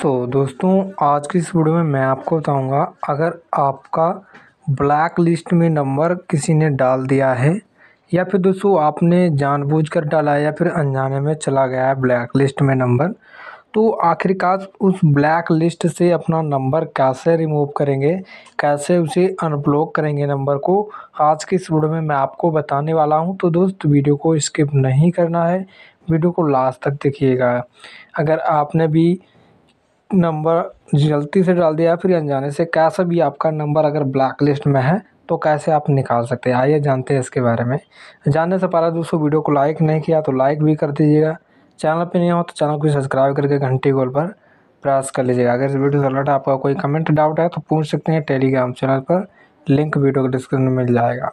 सो तो so, दोस्तों आज की इस वीडियो में मैं आपको बताऊंगा अगर आपका ब्लैक लिस्ट में नंबर किसी ने डाल दिया है या फिर दोस्तों आपने जानबूझकर डाला है या फिर अनजाने में चला गया है ब्लैक लिस्ट में नंबर तो आखिरकार उस ब्लैक लिस्ट से अपना नंबर कैसे रिमूव करेंगे कैसे उसे अनब्लॉक करेंगे नंबर को आज के इस वीडियो में मैं आपको बताने वाला हूं तो दोस्त वीडियो को स्किप नहीं करना है वीडियो को लास्ट तक देखिएगा अगर आपने भी नंबर जल्दी से डाल दिया फिर अनजाने से कैसे भी आपका नंबर अगर ब्लैक लिस्ट में है तो कैसे आप निकाल सकते हैं आइए जानते हैं इसके बारे में जानने से पहले दोस्तों वीडियो को लाइक नहीं किया तो लाइक भी कर दीजिएगा चैनल पर नहीं हो तो चैनल को सब्सक्राइब करके घंटी गोल पर प्रेस कर लीजिएगा अगर इस वीडियो से रिलेटेड आपका कोई कमेंट डाउट है तो पूछ सकते हैं टेलीग्राम चैनल पर लिंक वीडियो के डिस्क्रिप्शन में मिल जाएगा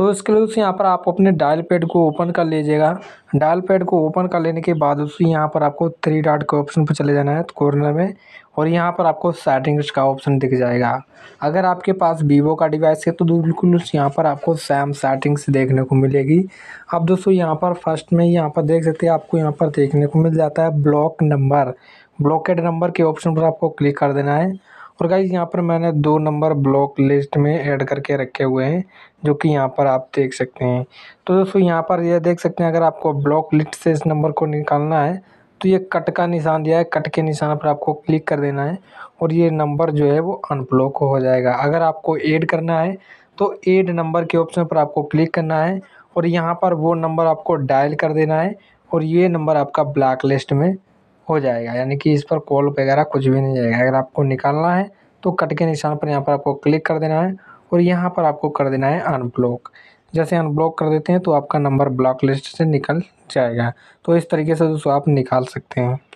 तो इसके लिए उसे यहाँ पर आप अपने डायल पैड को ओपन कर लीजिएगा डायल पैड को ओपन कर लेने के बाद उस यहाँ पर आपको थ्री डॉट के ऑप्शन पर चले जाना है तो कॉर्नर में और यहाँ पर आपको सेटिंग्स का ऑप्शन दिख जाएगा अगर आपके पास वीवो का डिवाइस है तो बिल्कुल उस यहाँ पर आपको सैम सेटिंग्स देखने को मिलेगी अब दोस्तों यहाँ पर फर्स्ट में यहाँ पर देख सकते हैं आपको यहाँ पर देखने को मिल जाता है ब्लॉक नंबर ब्लॉकेड नंबर के ऑप्शन पर आपको क्लिक कर देना है और गाइज यहाँ पर मैंने दो नंबर ब्लॉक लिस्ट में ऐड करके रखे हुए हैं जो कि यहाँ पर आप देख सकते हैं तो दोस्तों यहाँ पर यह देख सकते हैं अगर आपको ब्लॉक लिस्ट से इस नंबर को निकालना है तो ये कट का निशान दिया है कट के निशान पर आपको क्लिक कर देना है और ये नंबर जो है वो अनब्लॉक हो जाएगा अगर आपको ऐड करना है तो ऐड नंबर के ऑप्शन पर आपको क्लिक करना है और यहाँ पर वो नंबर आपको डायल कर देना है और ये नंबर आपका ब्लैक लिस्ट में हो जाएगा यानी कि इस पर कॉल वगैरह कुछ भी नहीं जाएगा अगर आपको निकालना है तो कट के निशान पर यहाँ पर आपको क्लिक कर देना है और यहाँ पर आपको कर देना है अनब्लॉक जैसे अनब्लॉक कर देते हैं तो आपका नंबर ब्लॉक लिस्ट से निकल जाएगा तो इस तरीके से दोस्तों आप निकाल सकते हैं